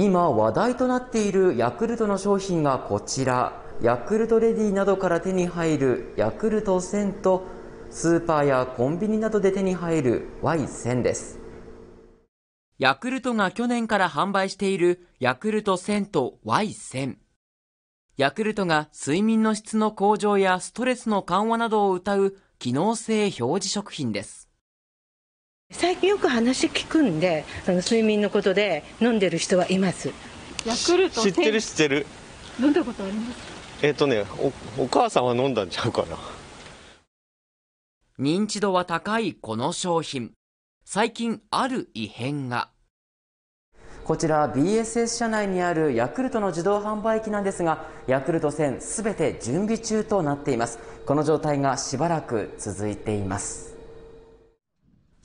今話題となっているヤクルトの商品がこちらヤクルトレディなどから手に入るヤクルト1000とスーパーやコンビニなどで手に入る Y1000 ですヤクルトが去年から販売しているヤクルト1000と Y1000 ヤクルトが睡眠の質の向上やストレスの緩和などを謳う機能性表示食品です最近よく話聞くんでその睡眠のことで飲んでる人はいますヤクルト知ってる知ってる飲んだことありますえっ、とねおお母さんは飲んだんちゃうかな 認知度は高いこの商品最近ある異変がこちら BSS 社内にあるヤクルトの自動販売機なんですがヤクルト1 0すべて準備中となっていますこの状態がしばらく続いています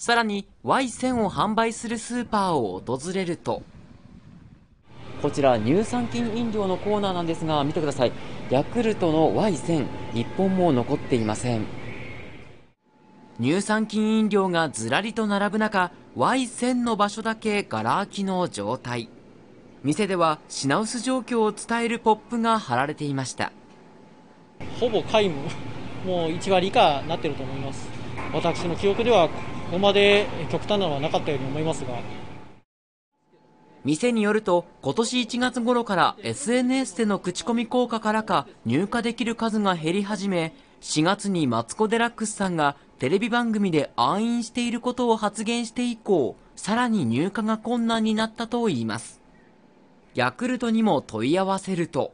さらに Y 1 0 0 0を販売するスーパーを訪れるとこちら乳酸菌飲料のコーナーなんですが見てくださいヤクルトの Y1000 日本も残っていません乳酸菌飲料がずらりと並ぶ中 Y1000 の場所だけがら空きの状態店では品薄状況を伝えるポップが貼られていましたほぼ皆無もう1割以下になってると思います私の記憶ではこまで極端なのはなかったように思いますが店によると今年1月頃から SNS での口コミ効果からか入荷できる数が減り始め4月にマツコ・デラックスさんがテレビ番組で暗飲していることを発言して以降さらに入荷が困難になったといいますヤクルトにも問い合わせると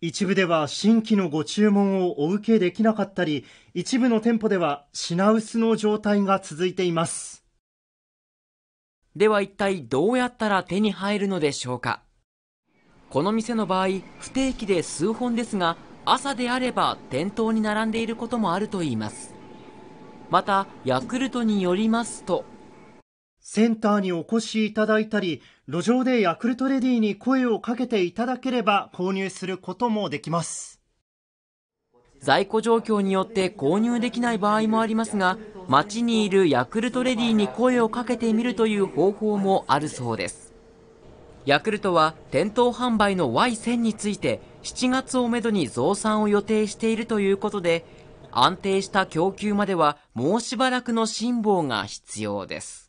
一部では新規のご注文をお受けできなかったり、一部の店舗では品薄の状態が続いています。では一体どうやったら手に入るのでしょうかこの店の場合、不定期で数本ですが、朝であれば店頭に並んでいることもあるといいます。また、ヤクルトによりますと、センターにお越しいただいたり、路上でヤクルトレディに声をかけていただければ購入することもできます。在庫状況によって購入できない場合もありますが、街にいるヤクルトレディに声をかけてみるという方法もあるそうです。ヤクルトは店頭販売の Y1000 について7月をめどに増産を予定しているということで、安定した供給まではもうしばらくの辛抱が必要です。